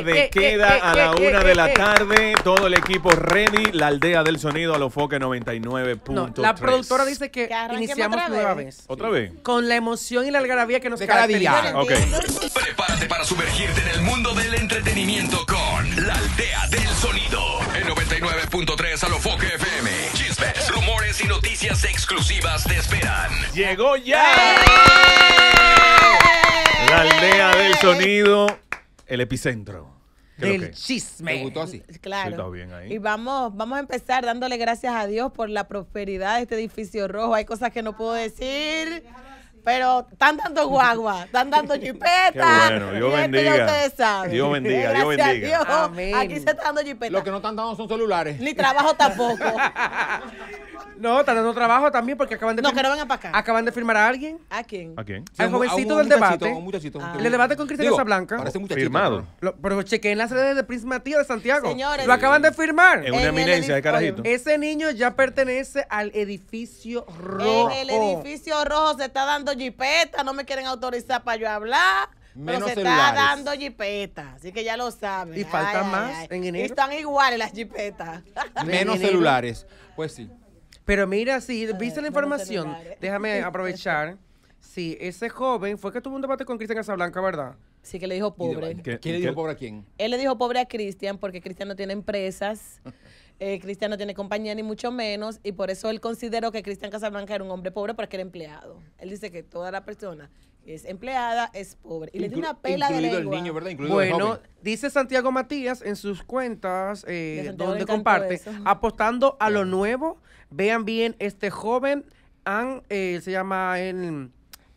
Eh, de eh, eh, queda a la una de la tarde. Todo el equipo ready. La aldea del sonido a los foque 99.3. la productora dice que, iniciamos otra nueva vez. ¿Otra vez? Con la emoción y la algarabía que nos de caracteriza. Prepárate para sumergirte en el mundo del entretenimiento con la aldea del sonido. En 99.3 a los foque FM. Chismes, rumores y noticias exclusivas te esperan. ¡Llegó ya! La aldea del sonido, el epicentro del chisme. gustó así. Claro. bien ahí. Y vamos, vamos a empezar dándole gracias a Dios por la prosperidad de este edificio rojo. Hay cosas que no puedo decir. Pero están dando guagua, están dando chipeta. Bueno, Dios bendiga. Ya Dios bendiga, Dios bendiga. Dios, Aquí se está dando chipeta. Lo que no están dando son celulares. Ni trabajo tampoco. no, están dando trabajo también porque acaban de. No, que no vengan para acá. Acaban de firmar a alguien. ¿A quién? ¿A quién? Al jovencito del debate. Ah. El debate con cristina Casablanca. Parece muchachito. Firmado. Lo, pero en las redes de Prince Matías de Santiago. Señores. Lo acaban de firmar. En una eminencia de carajito. Ese niño ya pertenece al edificio rojo. En el edificio rojo se está dando no me quieren autorizar para yo hablar. pero se está dando jipeta, así que ya lo saben. Y faltan más en Y están iguales las jipetas. Menos celulares, pues sí. Pero mira, si viste la información, déjame aprovechar. si ese joven fue que tuvo un debate con Cristian Casablanca, ¿verdad? Sí, que le dijo pobre. ¿Quién le dijo pobre a quién? Él le dijo pobre a Cristian porque Cristian no tiene empresas. Eh, Cristian no tiene compañía ni mucho menos, y por eso él consideró que Cristian Casablanca era un hombre pobre porque era empleado. Él dice que toda la persona que es empleada es pobre. Y le dio una pela de lengua. niño, bueno, dice Santiago Matías en sus cuentas, eh, donde comparte, apostando a lo nuevo, vean bien, este joven, eh, se llama el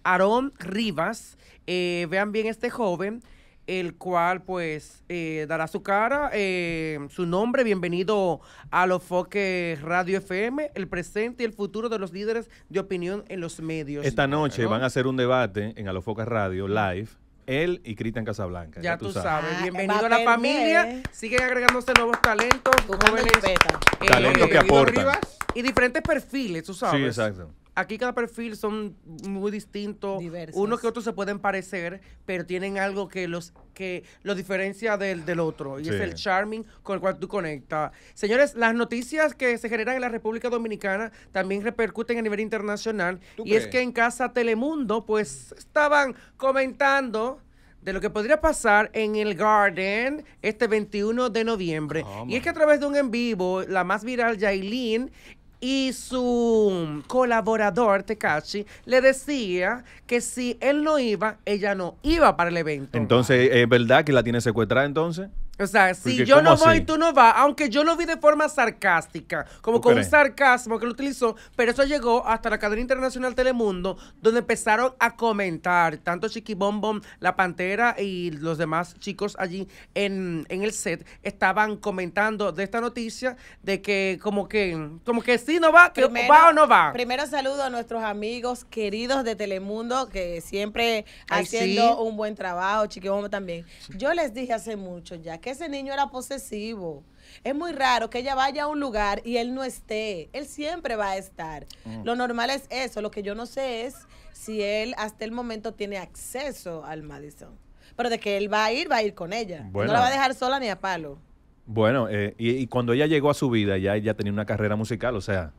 Aarón Rivas, vean bien este joven, el cual pues eh, dará su cara, eh, su nombre. Bienvenido a los Foques Radio FM, el presente y el futuro de los líderes de opinión en los medios. Esta noche van a hacer un debate en a Radio live. Él y Cristian Casablanca. Ya, tú sabes. Ah, bienvenido a la familia. Eh. Siguen agregándose nuevos talentos, jóvenes. talentos que aportan. Y diferentes perfiles, tú sabes. Sí, exacto aquí cada perfil son muy distintos. Diversos. Uno que otros se pueden parecer, pero tienen algo que los que lo diferencia del, otro. Y es el charming con el cual tú conectas. Señores, las noticias que se generan en la República Dominicana también repercuten a nivel internacional. Y es que en Casa Telemundo, pues, estaban comentando de lo que podría pasar en el Garden este 21 de noviembre. y es que a través de un en vivo, la más viral Yailin y su colaborador Tekashi le decía que si él no iba, ella no iba para el evento. Entonces, ¿es verdad que la tiene secuestrada entonces? O sea, pues si yo no voy, y tú no vas. Aunque yo lo vi de forma sarcástica, como con un sarcasmo que lo utilizó, pero eso llegó hasta la cadena internacional Telemundo, donde empezaron a comentar tanto Chiqui Bombom, la Pantera y los demás chicos allí en, el set estaban comentando de esta noticia de que como que como que sí no va, que va o no va. Primero saludo a nuestros amigos queridos de Telemundo que siempre haciendo un buen trabajo, Chiqui Chiquibombo también. Yo les dije hace mucho ya que ese niño era posesivo. Es muy raro que ella vaya a un lugar y él no esté. Él siempre va a estar. Mm. Lo normal es eso. Lo que yo no sé es si él hasta el momento tiene acceso al Madison. Pero de que él va a ir, va a ir con ella. No la va a dejar sola ni a palo. Bueno, eh, y, y, cuando ella llegó a su vida, ya ella tenía una carrera musical, o sea,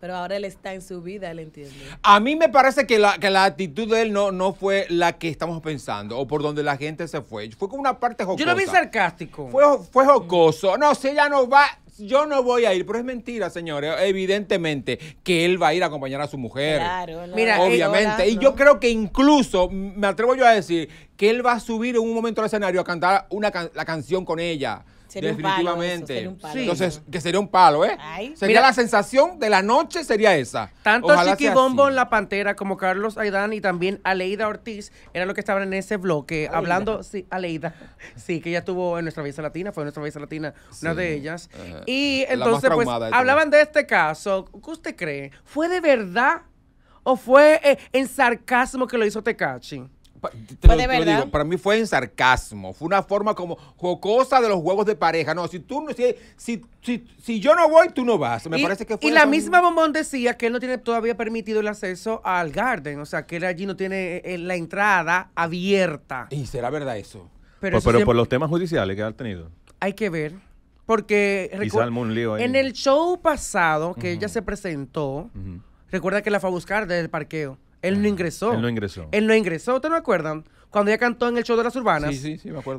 pero ahora él está en su vida, él entiende. A mí me parece que la, actitud de él no, no fue la que estamos pensando o por donde la gente se fue. Fue como una parte jocosa. Yo lo vi sarcástico. Fue, fue jocoso. No, si ella no va, yo no voy a ir, pero es mentira, señores. Evidentemente que él va a ir a acompañar a su mujer. Claro, obviamente. y yo creo que incluso, me atrevo yo a decir, que él va a subir en un momento al escenario a cantar una, la canción con ella. Definitivamente. Entonces, que sería un palo, ¿eh? Sería la sensación de la noche, sería esa. Tanto en La Pantera como Carlos Aidán y también Aleida Ortiz eran los que estaban en ese bloque, hablando, sí, Aleida, sí, que ella estuvo en nuestra Belleza Latina, fue en nuestra Belleza Latina una de ellas. y entonces, pues, hablaban de este caso. ¿Qué usted cree? ¿Fue de verdad o fue eh, en sarcasmo que lo hizo Tecachi? Pues para mí fue en sarcasmo, fue una forma como jocosa de los huevos de pareja. No, si tú no, si, si, si yo no voy, tú no vas. Me parece que fue Y la misma Bombón decía que él no tiene todavía permitido el acceso al Garden, o sea, que él allí no tiene eh, eh, la entrada abierta. ¿Y será verdad eso? Pero, pues, por, los temas judiciales que ha tenido. Hay que ver. Porque en el show pasado que ella se presentó, recuerda que la fue a buscar desde el parqueo. Él no ingresó. Él no ingresó. Él no ingresó, ¿ustedes no acuerdan? cuando ella cantó en el show de las urbanas.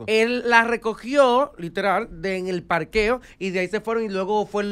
Él la recogió, literal, en el parqueo y de ahí se fueron y luego fue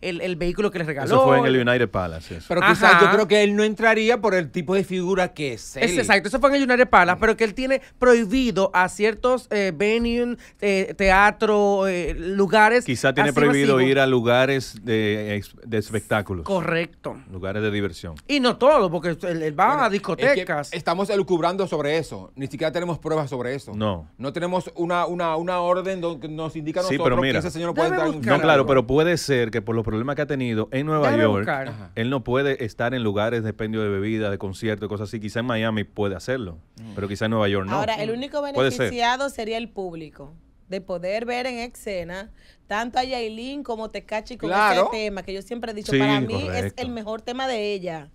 el, vehículo que les regaló. Eso fue en el United Palace. Pero quizás yo creo que él no entraría por el tipo de figura que es. exacto, eso fue en el United Palace, pero que él tiene prohibido a ciertos eh, venues, eh, teatro, eh, lugares. Quizá tiene prohibido ir a lugares de, espectáculos. Correcto. Lugares de diversión. Y no todo, porque él, va a discotecas. estamos elucubrando sobre eso. Ni ya tenemos pruebas sobre eso. No. No tenemos una, una, una orden donde nos indica pero mira, que ese señor puede No, claro, pero puede ser que por los problemas que ha tenido en Nueva York, él no puede estar en lugares de expendio de bebida, de concierto, cosas así. Quizá en Miami puede hacerlo, mm. pero quizá en Nueva York no. Ahora, el mm. único beneficiado sería el público de poder ver en escena tanto a Yailin como Tecachi con ese tema que yo siempre he dicho, para mí es el mejor tema de ella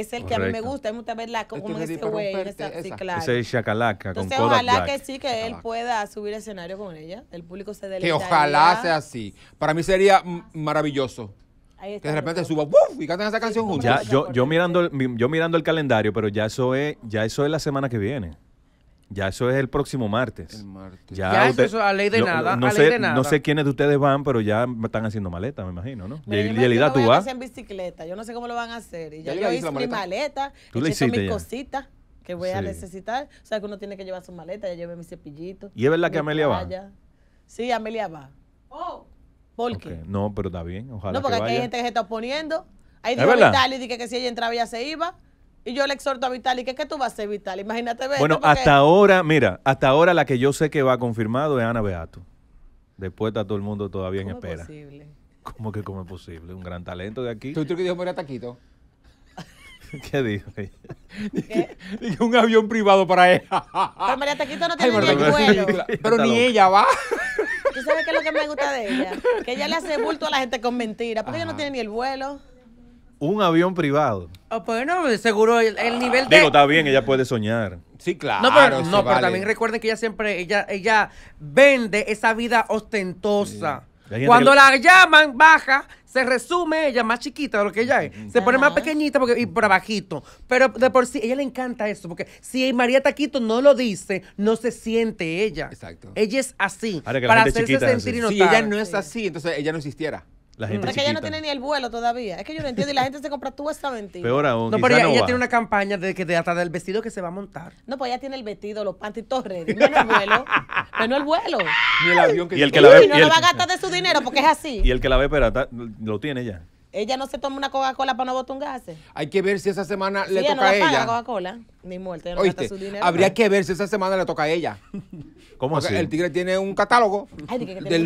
es el que a mí me gusta. A mí verla como en ese güey. Sí, claro. Ese es Chacalaca. Entonces, con ojalá que sí, que él pueda subir escenario con ella. El público se deleite. Que ojalá sea así. Para mí sería maravilloso. que de repente suba ¡buf! y canten esa canción juntos. Ya, yo, yo, mirando el, yo mirando el calendario, pero ya eso es, ya eso es la semana que viene. Ya eso es el próximo martes. El martes. Ya, eso a ley de nada. No, a sé, ley de nada. no sé quiénes de ustedes van, pero ya me están haciendo maleta, me imagino, ¿no? y y, Yelida, tú vas. en bicicleta. Yo no sé cómo lo van a hacer. Y ya, yo hice, mi maleta, ¿Tú le mis cositas que voy a necesitar. O sea, que uno tiene que llevar su maleta. Ya llevé mi cepillito. ¿Y es verdad que Amelia va? Sí, Amelia va. Oh. ¿Por qué? No, pero está bien. Ojalá. No, porque que hay gente que se está oponiendo. Hay dijo Italia que, que si ella entraba, ya se iba. Y yo le exhorto a Vitali, ¿qué es que tú vas a hacer, Vitali? Imagínate ver. Bueno, hasta ahora, mira, hasta ahora la que yo sé que va confirmado es Ana Beato. Después está todo el mundo todavía en espera. Es posible? ¿Cómo que cómo es posible? Un gran talento de aquí. ¿Tú crees que dijo Taquito? ¿Qué dijo ella? Dije, un avión privado para ella. Pero María Taquito no tiene ni el vuelo. Pero ni ella va. ¿Tú sabes qué es lo que me gusta de ella? Que ella le hace bulto a la gente con mentiras, porque ella no tiene ni el vuelo un avión privado. Ah, bueno, seguro el, nivel de... Digo, está bien, ella puede soñar. Sí, claro. No, pero, también recuerden que ella siempre, ella, ella vende esa vida ostentosa. Cuando la llaman, baja, se resume ella más chiquita de lo que ella es. Se pone más pequeñita porque, y por abajito. Pero de por sí, ella le encanta eso, porque si María Taquito no lo dice, no se siente ella. Exacto. Ella es así, para hacerse sentir y ella no es así, entonces ella no existiera. La mm. gente que ella no tiene ni el vuelo todavía. Es que yo no entiendo. Y la gente se compra tú esa mentira. Peor aún. No, pero ella, tiene una campaña de que hasta del vestido que se va a montar. No, pues ella tiene el vestido, los pantitos todo ready. Menos el vuelo. no el vuelo. ni el avión que, y el que la ve, no, y va a gastar de su dinero porque es así. Y el que la ve, pero lo tiene ya. Ella no se toma una Coca-Cola para no botungarse Hay que ver si esa semana le toca no a ella. Coca-Cola. Ni muerte, no su Habría que ver si esa semana le toca a ella. ¿Cómo así? El tigre tiene un catálogo del lunes, de,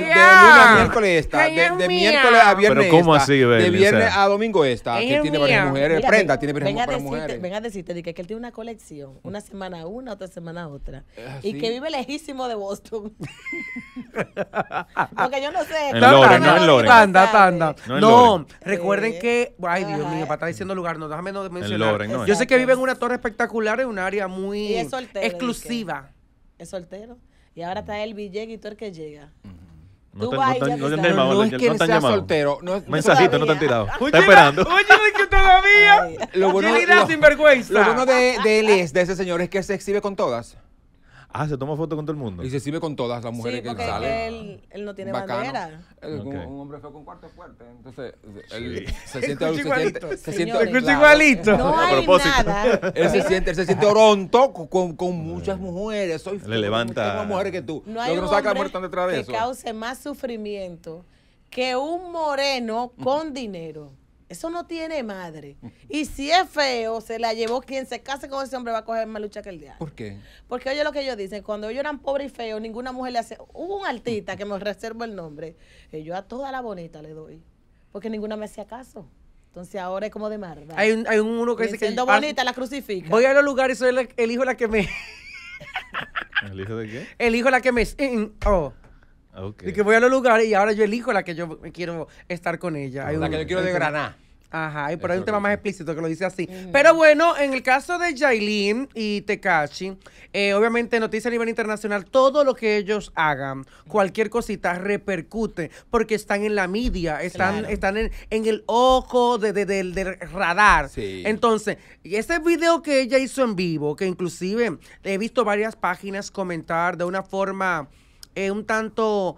lunes a miércoles esta, de, miércoles a viernes ¿Pero de viernes a domingo esta, que tiene varias mujeres, prenda, tiene varias venga mujeres. venga a decirte que, él tiene una colección, una semana una, otra semana otra, y ah, que vive lejísimo de Boston. Porque yo no sé. En Loren, no Tanda, tanda. No, recuerden que, ay Dios mío, para estar diciendo lugar, no, déjame no mencionar. yo sé que vive en una Torres torre espectacular en un área muy exclusiva. Es soltero. Y ahora está el Villegas y todo el que llega. Mm. No, te, no, no, llamado, no, no, es que no sea soltero. Mensajito, no te han tirado. Está esperando. Oye, que todavía. Lo bueno, de, de él es, de ese señor, es que se exhibe con todas. Ah, se toma foto con todo el mundo. Y se sirve con todas las mujeres sí, que salen. Él, él no tiene Bacano. bandera. Eh, un, hombre feo con cuarto fuerte. Entonces, él se siente. se siente, se siente escucha igualito. No hay a propósito. nada. Él se siente, él se siente oronto con, con muchas mujeres. Le levanta. más mujeres que tú. No hay Lo que cause más sufrimiento que un moreno con dinero. Eso no tiene madre. Y si es feo, se la llevó quien se case con ese hombre va a coger más lucha que el diablo. ¿Por qué? Porque oye lo que ellos dicen, cuando ellos eran pobres y feos, ninguna mujer le hace... Hubo un artista que me reservo el nombre, y eh, yo a toda la bonita le doy, porque ninguna me hacía caso. Entonces ahora es como de marda. Hay, un, uno que dice que... Siendo bonita, la crucifica. Voy a los lugares y soy el, hijo la que me... ¿El hijo de qué? El hijo la que me... Oh. Y que voy a los lugares y ahora yo elijo la que yo quiero estar con ella. Ah. Hay la que yo quiero de Granada. Ajá, y por ahí un tema más explícito que lo dice así. Pero bueno, en el caso de Jailin y Tekashi, eh, obviamente noticias a nivel internacional, todo lo que ellos hagan, cualquier cosita repercute porque están en la media, están, están en, el ojo de, del radar. Entonces, ese video que ella hizo en vivo, que inclusive he visto varias páginas comentar de una forma es eh, un tanto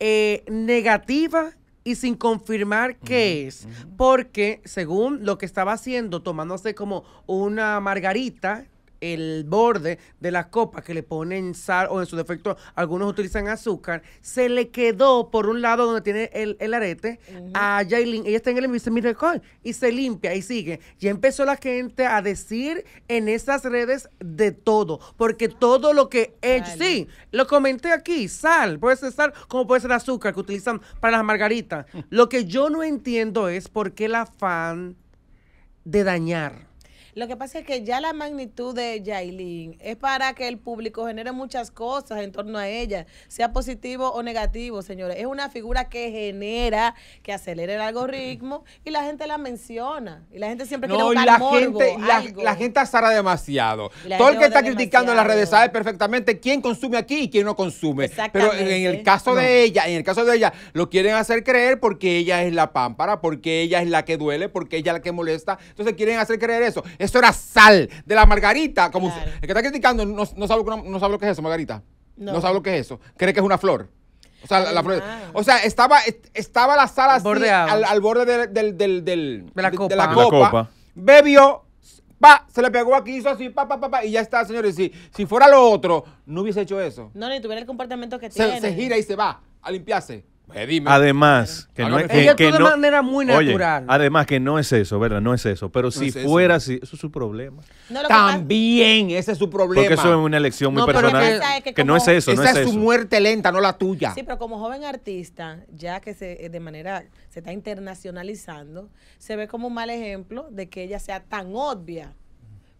eh, negativa y sin confirmar qué es, porque según lo que estaba haciendo, tomándose como una margarita, el borde de la copa que le ponen sal o en su defecto algunos utilizan azúcar, se le quedó por un lado donde tiene el, arete a Jailin. Ella está en el y y se limpia y sigue. Ya empezó la gente a decir en esas redes de todo, porque todo lo que ellos, sí, lo comenté aquí, sal, puede ser sal como puede ser azúcar que utilizan para las margaritas. Mm. lo que yo no entiendo es por qué el afán de dañar. Lo que pasa es que ya la magnitud de Yailin es para que el público genere muchas cosas en torno a ella, sea positivo o negativo, señores. Es una figura que genera, que acelera el algoritmo y la gente la menciona. Y la gente siempre quiere la morbo, gente, La, gente azara demasiado. Todo el que está criticando las redes sabe perfectamente quién consume aquí y quién no consume. Pero en el caso de ella, en el caso de ella, lo quieren hacer creer porque ella es la pámpara, porque ella es la que duele, porque ella es la que molesta. Entonces quieren hacer creer eso. Eso era sal de la margarita. Como el que está criticando no, sabe, lo que es eso, margarita. No. sabe lo que es eso. Cree que es una flor. O sea, estaba, estaba la sala así al, borde del, de, la copa. bebio Bebió, se le pegó aquí, hizo así, pa, pa, pa, y ya está, señores. Si, si fuera lo otro, no hubiese hecho eso. No, ni tuviera el comportamiento que tiene. Se gira y se va a limpiarse. Pues además, que no es muy natural. además que no es eso, ¿verdad? No es eso. Pero si fuera así, eso es su problema. También, ese es su problema. Porque eso es una elección muy personal. Que, no es eso. Esa no es, su muerte lenta, no la tuya. Sí, pero como joven artista, ya que se eh, de manera se está internacionalizando, se ve como un mal ejemplo de que ella sea tan obvia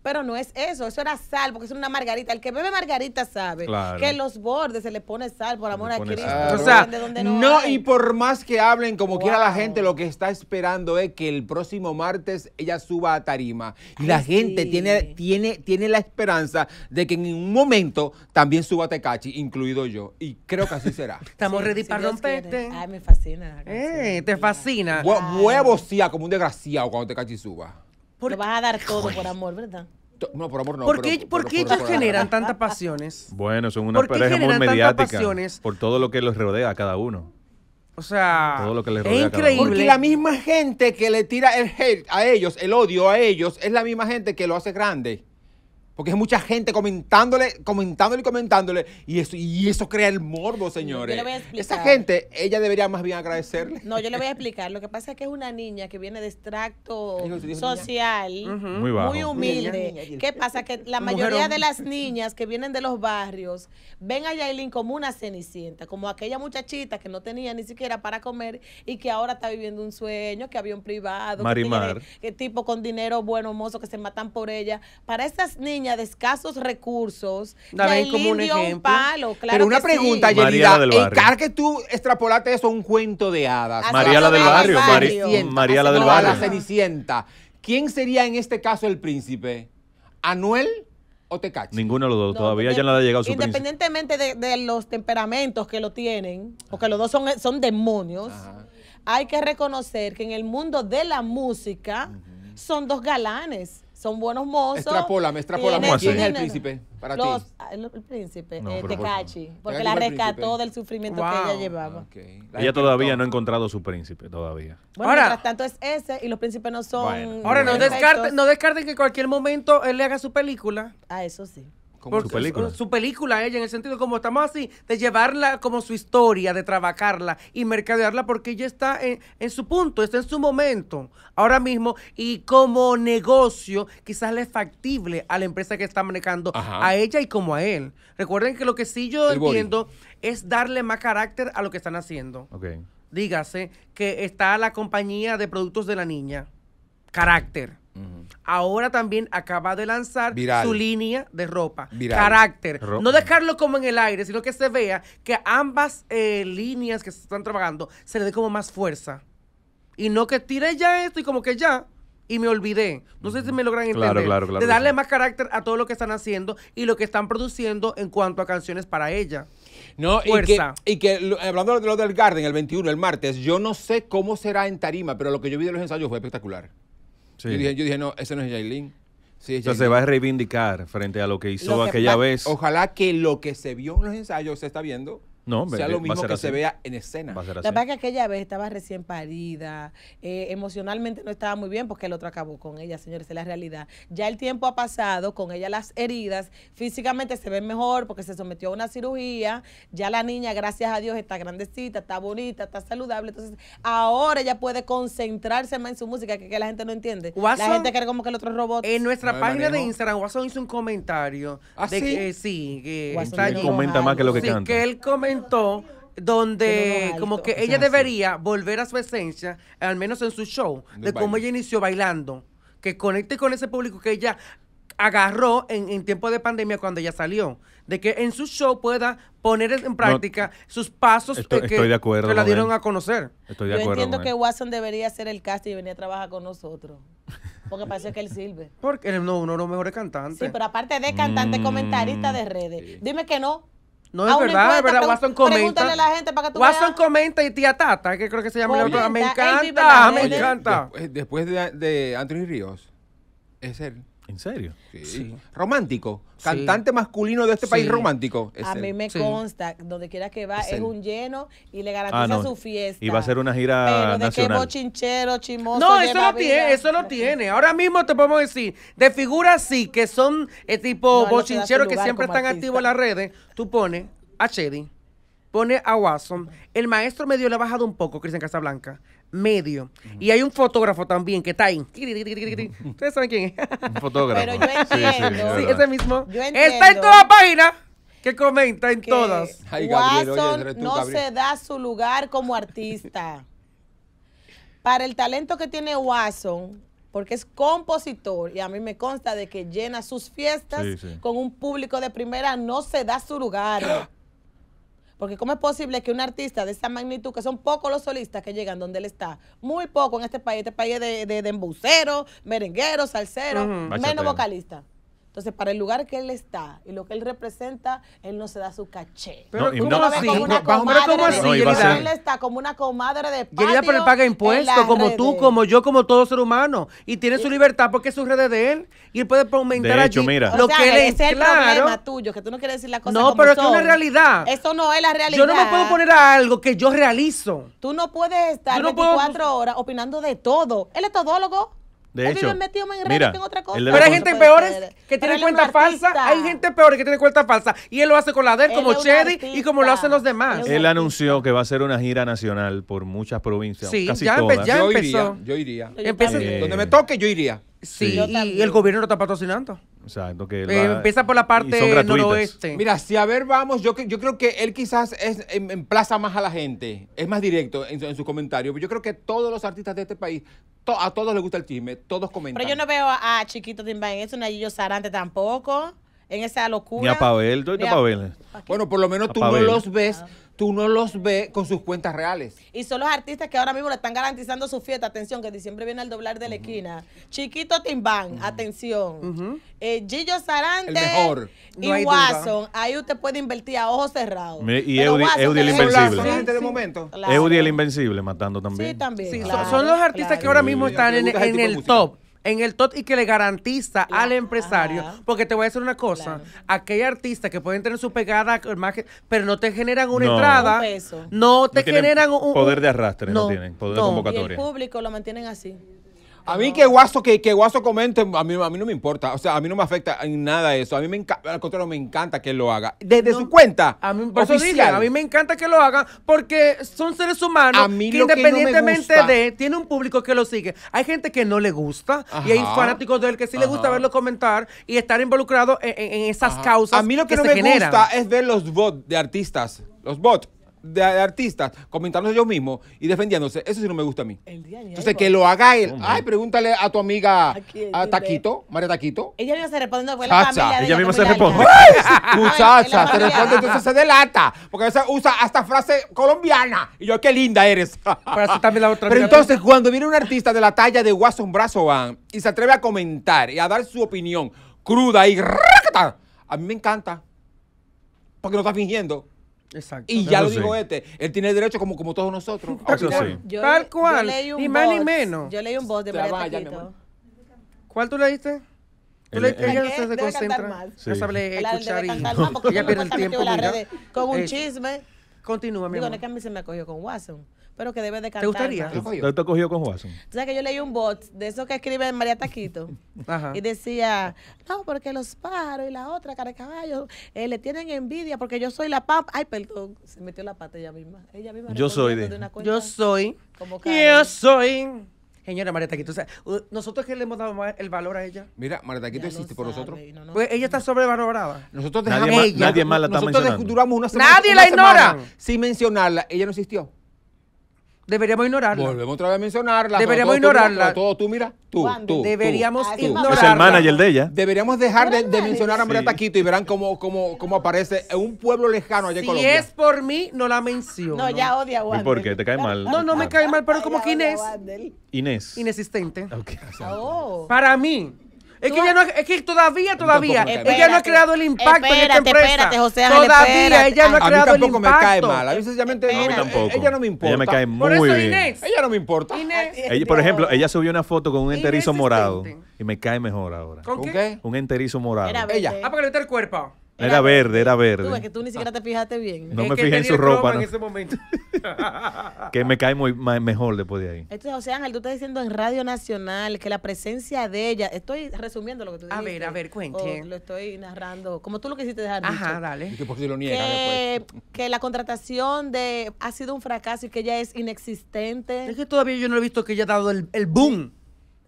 pero no es eso, eso era sal, porque es una margarita. El que bebe margarita sabe que los bordes se le pone sal, por amor a Cristo. O sea, no, y por más que hablen, como quiera la gente, lo que está esperando es que el próximo martes ella suba a tarima. Y la gente tiene, tiene, tiene la esperanza de que en un momento también suba a Tecachi, incluido yo. Y creo que así será. Estamos ready para romperte. Ay, me fascina. Eh, te fascina. huevos sí, ah, como un desgraciado cuando Tecachi suba. Lo vas a dar todo por amor, ¿verdad? No, por amor no. ¿Por qué, ¿por qué ellos generan tantas pasiones? Bueno, son una pareja muy mediática. Por todo lo que les rodea a cada uno. O sea, es increíble. Porque la misma gente que le tira el hate a ellos, el odio a ellos, es la misma gente que lo hace grande. Porque es mucha gente comentándole, comentándole y comentándole. Y eso, y eso crea el morbo, señores. Yo voy a Esa gente, ella debería más bien agradecerle. No, yo le voy a explicar. Lo que pasa es que es una niña que viene de extracto social, muy, humilde. ¿Qué pasa? Que la mayoría de las niñas que vienen de los barrios ven a Yailin como una cenicienta, como aquella muchachita que no tenía ni siquiera para comer y que ahora está viviendo un sueño, que había un privado, Marimar. que, que tipo con dinero bueno, mozo, que se matan por ella. Para estas niñas, de escasos recursos. como un palo, Pero una pregunta, sí. Yerida, que tú extrapolaste eso a un cuento de hadas. María la del barrio. María la del barrio. La Cenicienta. ¿Quién sería en este caso el príncipe? ¿Anuel? o te Ninguno de los dos. Todavía ya no le ha llegado su Independientemente de, los temperamentos que lo tienen, porque los dos son, demonios, hay que reconocer que en el mundo de la música son dos galanes son buenos mozos. Extrapolame, extrapolame. ¿Quién es el príncipe para ti? Ah, el, príncipe, no, Tecachi, eh, porque la rescató del sufrimiento que ella llevaba. Ella todavía no ha encontrado su príncipe, todavía. Bueno, mientras tanto es ese y los príncipes no son... Ahora, no descarten, no descarten que en cualquier momento él le haga su película. Ah, eso sí su película. Su, película, ella, en el sentido, como estamos así, de llevarla como su historia, de trabajarla y mercadearla, porque ella está en, su punto, está en su momento, ahora mismo, y como negocio, quizás le es factible a la empresa que está manejando, a ella y como a él. Recuerden que lo que sí yo entiendo es darle más carácter a lo que están haciendo. Dígase que está la compañía de productos de la niña. Carácter Ahora también acaba de lanzar su línea de ropa, carácter. No dejarlo como en el aire, sino que se vea que ambas eh, líneas que se están trabajando se le dé como más fuerza. Y no que tire ya esto y como que ya, y me olvidé. No sé si me logran entender. claro, de darle más carácter a todo lo que están haciendo y lo que están produciendo en cuanto a canciones para ella. No, Y, que, y que, hablando de lo del Garden, el 21, el martes, yo no sé cómo será en Tarima, pero lo que yo vi de los ensayos fue espectacular. Yo, dije, no, ese no es Yailin. Entonces se va a reivindicar frente a lo que hizo aquella vez. Ojalá que lo que se vio en los ensayos se está viendo no, sea lo mismo que se vea en escena. La verdad que aquella vez estaba recién parida, eh, emocionalmente no estaba muy bien porque el otro acabó con ella, señores, es la realidad. Ya el tiempo ha pasado, con ella las heridas, físicamente se ve mejor porque se sometió a una cirugía, ya la niña, gracias a Dios, está grandecita, está bonita, está saludable, entonces ahora ella puede concentrarse más en su música, que, la gente no entiende. la gente cree como que el otro robot. En nuestra página de Instagram, Watson hizo un comentario. así, ¿Ah, de Que, sí, eh, que, él comenta más que lo que canta donde como que ella debería volver a su esencia, al menos en su show, de, cómo ella inició bailando, que conecte con ese público que ella agarró en, tiempo de pandemia cuando ella salió, de que en su show pueda poner en práctica sus pasos que, la dieron a conocer. Estoy de acuerdo entiendo que Watson debería ser el casting y venir a trabajar con nosotros. Porque parece que él sirve. Porque él no, uno de los mejores cantantes. Sí, pero aparte de cantante, mm. comentarista de redes. Dime que no. No, es verdad, es verdad. Watson comenta. Pregúntale a la gente para que tú Watson comenta y tía Tata, que creo que se llama. el la me encanta, me encanta. Después de, de Ríos, es él. ¿En serio? Sí. Romántico. Cantante masculino de este país romántico. a mí me consta, donde quiera que va, es, un lleno y le garantiza ah, su fiesta. Y va a ser una gira Pero de qué bochinchero, chimoso. No, eso lo, tiene, eso lo tiene. Ahora mismo te podemos decir, de figuras sí, que son eh, tipo bochinchero, bochincheros que siempre están activos en las redes, tú pones a Chedi, pones a Watson. El maestro medio le ha bajado un poco, Cristian Casablanca medio. Y hay un fotógrafo también que está ahí. Ustedes saben quién es. Un fotógrafo. Pero yo entiendo. Sí, ese mismo. Está en toda página que comenta en todas. Watson no se da su lugar como artista. Para el talento que tiene Watson, porque es compositor y a mí me consta de que llena sus fiestas con un público de primera, no se da su lugar. Porque ¿cómo es posible que un artista de esa magnitud, que son pocos los solistas que llegan donde él está, muy poco en este país, este país de, de, de embuceros, merengueros, salseros, menos vocalistas? Entonces, para el lugar que él está y lo que él representa, él no se da su caché. Pero no, ¿cómo así? Como una comadre pero ¿cómo así? Él está como una comadre de patio. ya pero él paga impuestos, como tú, como yo, como todo ser humano. Y tiene su libertad porque es su red de él. Y él puede aumentar hecho, allí mira. lo que él es. Ese es el problema tuyo, que tú no quieres decir las cosas No, pero son. es que es una realidad. Eso no es la realidad. Yo no me puedo poner a algo que yo realizo. Tú no puedes estar no 24 horas opinando de todo. Él es todólogo. De hecho, pero hay gente peores que tiene cuenta falsa. Hay gente peor que tiene cuenta falsa. Y él lo hace con la de como Chedi y como lo hacen los demás. Él anunció que va a hacer una gira nacional por muchas provincias. Sí, ya, yo empezó. Iría, yo iría. Eh, donde me toque, yo iría. Sí, y el gobierno lo está patrocinando. Exacto, que eh, empieza por la parte noroeste. Mira, si a ver vamos, yo, yo creo que él quizás es, em, emplaza más a la gente, es más directo en, su comentario. Yo creo que todos los artistas de este país a todos les gusta el chisme, todos comentan. Pero yo no veo a, Chiquito eso, ni a Gillo Sarante tampoco en esa locura. Ni a Pavel, Pavel. Bueno, por lo menos tú no los ves. Ah. Tú no los ves con sus cuentas reales. Y son los artistas que ahora mismo le están garantizando su fiesta. Atención, que diciembre viene el doblar de la esquina. Chiquito Timbán, atención. Eh, Gillo Sarante el mejor. y Ahí usted puede invertir a ojos cerrados. y Eudi, el Invencible. Son gente de momento. el Invencible matando también. Sí, también. son, los artistas que ahora mismo están en el top en el tot y que le garantiza al empresario. Porque te voy a decir una cosa, Aquellos aquella artista que pueden tener su pegada, eh, pero no te generan una entrada, no te generan un, poder de arrastre, no, tienen poder de convocatoria. Y el público lo mantienen así. A mí que Guaso, que, que Guaso comente, a mí, a mí no me importa. O sea, a mí no me afecta en nada eso. A mí me encanta, al contrario, me encanta que lo haga. Desde su cuenta. A mí, a mí me encanta que lo haga porque son seres humanos que independientemente de, tiene un público que lo sigue. Hay gente que no le gusta y hay fanáticos de él que sí le gusta verlo comentar y estar involucrado en, esas causas. A mí lo que, no me gusta es ver los bots de artistas. Los bots de, artistas comentándose ellos mismos y defendiéndose, eso sí no me gusta a mí. Entonces, que lo haga él. Ay, pregúntale a tu amiga a Taquito, María Taquito. Ella misma se responde, Ella misma se responde. Muchacha, se responde, entonces se delata. Porque a usa hasta frase colombiana. Y yo, qué linda eres. Pero, entonces, cuando viene un artista de la talla de Watson Brazo y se atreve a comentar y a dar su opinión cruda y a mí me encanta. Porque no está fingiendo. Exacto. Y ya lo dijo este. Él tiene derecho, como, como todos nosotros. Ah, Tal cual. Yo- Tal cual. Ni más ni menos. Yo leí un voz de María Trabaja, ¿Cuál tú leíste? Tú le- ella se concentra. No sabe escuchar y ella pierde el tiempo. Con un chisme. Continúa, mi Digo, no amor. es que a mí se me acogió con Watson pero que debe de cantar. ¿Te gustaría? ¿Te, te cogió con Juárez? O sea, que yo leí un bot de eso que escribe María Taquito Ajá. y decía, no, porque los pájaros y la otra cara de caballo eh, le tienen envidia porque yo soy la papa. Ay, perdón, se metió la pata ella misma. Ella misma yo soy de... yo soy. yo soy. Señora María Taquito, o sea, nosotros que le hemos dado más el valor a ella. Mira, María Taquito existe por nosotros. pues ella está sobrevalorada. Nosotros dejamos nadie ella. nadie más la está Nosotros duramos una semana. Nadie la ignora. Sin mencionarla, ella no existió. Deberíamos ignorarla. Volvemos otra vez a mencionarla. Deberíamos ignorarla. todo tú, mira, tú, tú Deberíamos ignorarla. Es el manager de ella. Deberíamos dejar de, mencionar a María Taquito y verán cómo, cómo, cómo aparece un pueblo lejano allá en Colombia. Si es por mí, no la menciono. No, ya odia a ¿Y por qué? ¿Te cae mal? No, no me ah. cae mal, pero como que Inés. Inés. Inexistente. Oh. Para mí, es que, ya no, es que todavía, todavía, ella no ha creado el impacto espérate, en esta empresa. Espérate, José Ángel, todavía ella no ha creado el impacto. A mí tampoco me cae mal. A mí sencillamente no, a mí tampoco. Ella no me importa. Ella me cae muy Por eso, bien. Inés. Ella no me importa. Inés. por ejemplo, ella subió una foto con un enterizo morado y me cae mejor ahora. ¿Con qué? Un enterizo morado. Ella. Ah, para que le el cuerpo. Era, verde, era verde. Tú, que tú ni siquiera te fijaste bien. No me fijé en su ropa. En ese momento. que me cae muy, mejor después de ahí. Entonces, este, José Ángel, tú estás diciendo en Radio Nacional que la presencia de ella. Estoy resumiendo lo que tú dijiste. A ver, a ver, cuente. lo estoy narrando. Como tú lo quisiste dejar. Ajá, dale. Y pues que, por lo niega, que, que, la contratación de ha sido un fracaso y que ella es inexistente. Es que todavía yo no he visto que ella ha dado el, el boom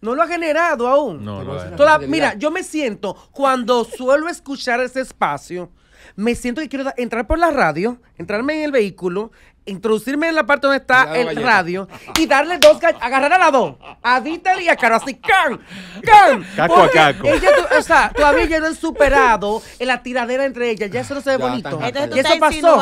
no lo ha generado aún. No, no mira, yo me siento, cuando suelo escuchar ese espacio, me siento que quiero entrar por la radio, entrarme en el vehículo, introducirme en la parte donde está el radio y darle dos agarrar a la dos, a Dieter y a Caro, así, ¡can! ¡can! Caco a caco. o sea, todavía ya no han superado en la tiradera entre ellas, ya eso no se ve bonito. y eso pasó.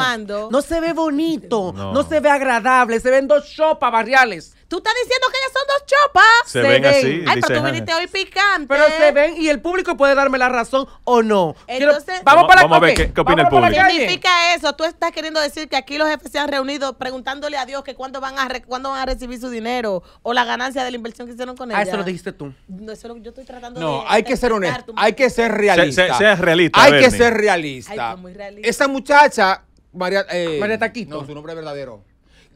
No se ve bonito, no. se ve agradable, se ven dos chopas barriales. Tú estás diciendo que ellas son dos chopas. Se, ven, así. Ay, pero tú viniste hoy picante. Pero se ven y el público puede darme la razón o no. Entonces, vamos, para vamos a ver qué, opina el público. ¿Qué significa eso? Tú estás queriendo decir que aquí los jefes se han reunido preguntándole a Dios que cuándo van a, cuándo van a recibir su dinero o la ganancia de la inversión que hicieron con ah, ella. Ah, eso lo dijiste tú. No, eso lo, que yo estoy tratando de. No, hay que ser honesto. Hay que ser realista. Se, se, sea realista. Hay que ser realista. Ay, muy realista. Esa muchacha, María, eh, María Taquito. No, su nombre es verdadero.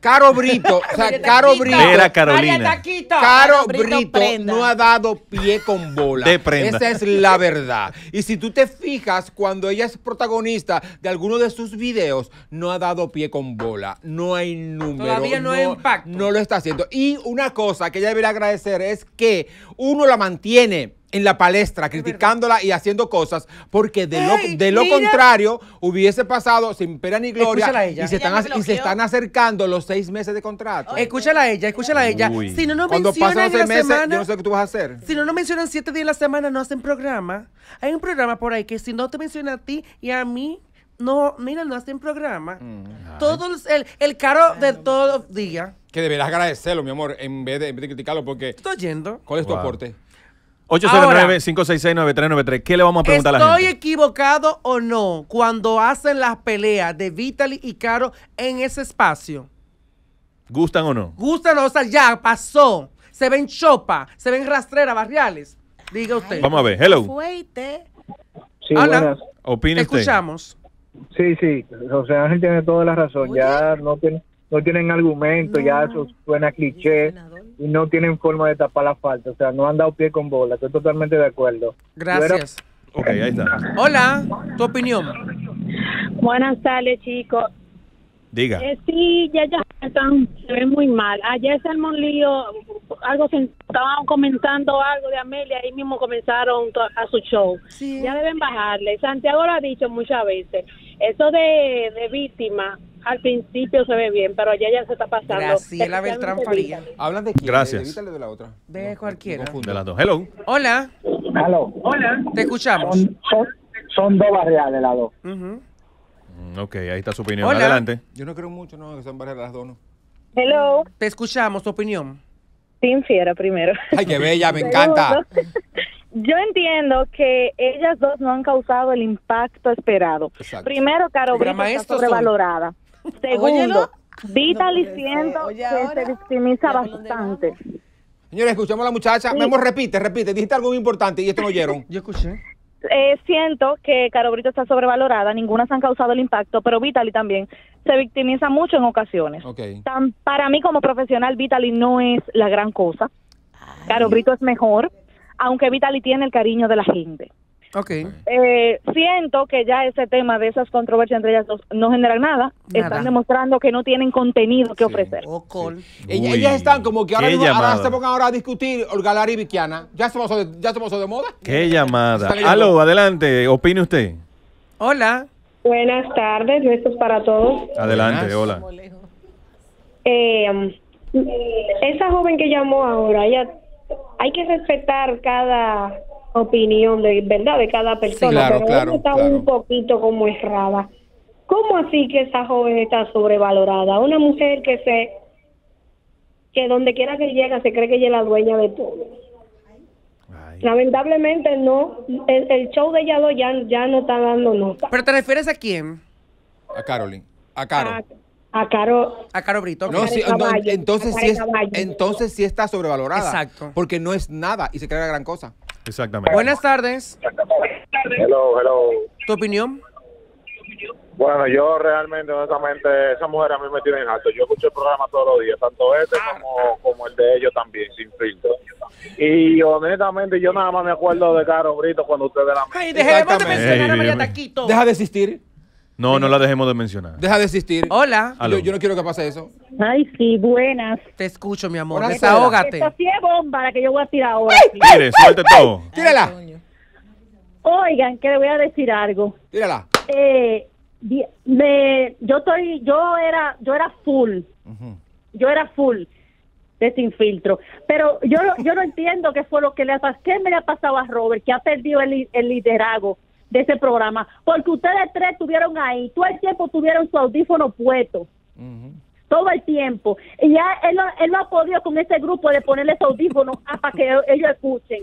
Caro Brito, o sea, Caro Brito. Carolina. Caro Brito no ha dado pie con bola. De Esa es la verdad. Y si tú te fijas, cuando ella es protagonista de alguno de sus videos, no ha dado pie con bola. No hay número. Todavía no, hay impacto. No lo está haciendo. Y una cosa que ella debería agradecer es que uno la mantiene en la palestra, criticándola y haciendo cosas, porque de lo, de lo contrario hubiese pasado sin pena ni gloria ella. y se, están, y se están acercando los seis meses de contrato. Escúchala a ella, escúchala a ella. Si no Cuando pasan los seis meses, yo no sé qué tú vas a hacer. si no nos mencionan siete días de la semana, no hacen programa. Hay un programa por ahí que si no te menciona a ti y a mí, no, mira, no hacen programa. Mm. Todos el, caro de todos los días. Que deberás agradecerlo, mi amor, en vez de, en vez de criticarlo, porque estoy yendo? ¿cuál es tu aporte? 809-566-9393. ¿Qué le vamos a preguntar a la gente? ¿Estoy equivocado o no cuando hacen las peleas de Vitaly y Caro en ese espacio? ¿Gustan o no? Gustan o o sea, ya pasó. Se ven chopa, se ven rastrera, barriales. Diga usted. vamos a ver, hello. Fuerte. Sí, Escuchamos. Sí, sí, José Ángel tiene toda la razón. Ya no tiene no tienen argumento, ya eso suena cliché y no tienen forma de tapar la falta. O sea, no han dado pie con bola. Estoy totalmente de acuerdo. Gracias. Ok, ahí está. Hola, tu opinión. Buenas tardes, chicos. Diga. Eh, sí, ya, ya están, se ven muy mal. Ayer Salmon Lío, algo se estaban comentando algo de Amelia, ahí mismo comenzaron a su show. Ya deben bajarle. Santiago lo ha dicho muchas veces. Eso de, de víctima, al principio se ve bien, pero allá ya se está pasando. Graciela Beltrán Faría. Hablan de quién? Gracias. De, la otra. De cualquiera. De las dos. Hello. Hola. Hola. Te escuchamos. Son, dos dos barriales las dos. Mm, ok, ahí está su opinión. Adelante. Yo no creo mucho no, que sean barriales las dos, ¿no? Hello. Te escuchamos, tu opinión. Sin fiera primero. Ay, qué bella, me encanta. Yo entiendo que ellas dos no han causado el impacto esperado. Primero, Caro Brito está sobrevalorada. Segundo, Vitali siento que se victimiza bastante. Señores, escuchemos a la muchacha. repite, repite. Dijiste algo muy importante y esto no oyeron. Yo escuché. Eh, siento que Carobrito está sobrevalorada, ninguna se han causado el impacto, pero Vitali también se victimiza mucho en ocasiones. para mí como profesional, Vitali no es la gran cosa. Carobrito Caro Brito es mejor, aunque Vitali tiene el cariño de la gente. Okay. Eh, siento que ya ese tema de esas controversias entre ellas dos no generan nada. Están demostrando que no tienen contenido que ofrecer. Oh, ellas están como que ahora, se pongan ahora a discutir Olga y Vikiana. ¿Ya estamos de, ya de moda? Qué llamada. Aló, adelante. Opine usted. Hola. Buenas tardes. es para todos. Adelante, hola. Eh, esa joven que llamó ahora, hay que respetar cada opinión de verdad de cada persona, pero claro, está un poquito como errada. ¿Cómo así que esa joven está sobrevalorada? Una mujer que se que donde quiera que llega se cree que ella es la dueña de todo. Lamentablemente no, el, show de ella ya, ya no está dando nota. ¿Pero te refieres a quién? A Carolyn, a Caro. A, Caro. A Caro Brito. entonces, si es, entonces sí está sobrevalorada. Exacto. Porque no es nada y se cree la gran cosa. Exactamente. Buenas tardes. Hello, hello. ¿Tu opinión? Bueno, yo realmente, honestamente, esa mujer a mí me tiene en alto. Yo escucho el programa todos los días, tanto este como, el de ellos también, sin filtro. Y honestamente, yo nada más me acuerdo de Caro Brito cuando ustedes la Ay, deja de mencionar Deja de existir. No, no la dejemos de mencionar. Deja de existir. Hola. Yo, yo no quiero que pase eso. Ay, sí, buenas. Te escucho, mi amor. Ahora Desahógate. Esta es bomba la que yo voy a tirar ahora. Mire, suelte todo. Tírala. Oigan, que le voy a decir algo. Tírala. Eh, me, yo estoy, yo era, yo era full. Yo era full de sin filtro. Pero yo, no- yo no entiendo qué fue lo que le ha pasado. ¿Qué me le ha pasado a Robert? Que ha perdido el liderazgo de ese programa, porque ustedes tres estuvieron ahí, todo el tiempo tuvieron su audífono puesto. Todo el tiempo. Y ya él, él no ha podido con ese grupo de ponerle su audífono ah, para que ellos escuchen.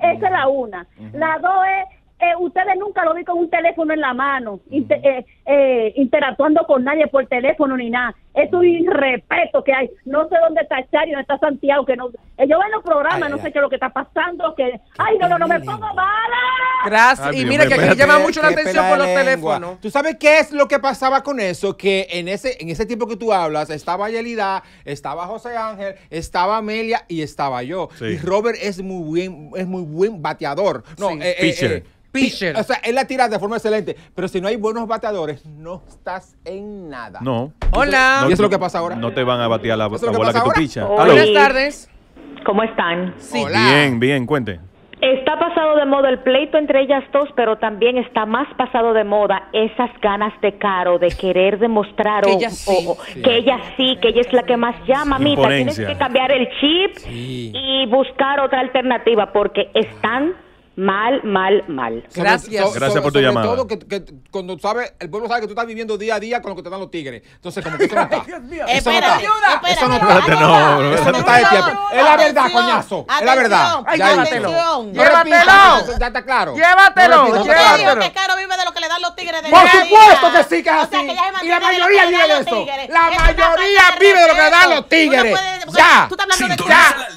Esa es la una. La dos es eh, ustedes nunca lo vi con un teléfono en la mano, eh, eh, interactuando con nadie por teléfono ni nada es un irrespeto que hay. No sé dónde está Chari, dónde está Santiago, que no. Eh, yo veo los programas, no sé qué es lo que está pasando, que. ¡Ay, no, no, no me pongo bala Gracias. y mira que aquí llama mucho la atención por los teléfonos. ¿Tú sabes qué es lo que pasaba con eso? Que en ese, en ese tiempo que tú hablas, estaba Yelida, estaba José Ángel, estaba Amelia y estaba yo. Y Robert es muy buen, es muy buen bateador. No, eh, eh, O sea, él la tira de forma excelente. Pero si no hay buenos bateadores, no estás en nada. No. Hola no, y es lo que pasa ahora. No te van a batear la, bola que, que tú pichas. Buenas tardes. ¿Cómo están? Bien, bien, cuente. Está pasado de moda el pleito entre ellas dos, pero también está más pasado de moda esas ganas de Caro de querer demostrar que o, que ella sí, que ella es la que más llama, mamita. Tienes que cambiar el chip y buscar otra alternativa porque están mal, mal, mal. Gracias. Gracias por tu llamada. cuando sabes, el pueblo sabe que tú estás viviendo día a día con lo que te dan los tigres. Entonces, como eso no está. Eso no está. de tiempo. Es la verdad, coñazo. Es la verdad. Llévatelo. Llévatelo. Ya está claro. Llévatelo. los Por supuesto que sí que es así. Y la mayoría vive de eso. La mayoría vive de lo que le dan los tigres. Ya. Ya.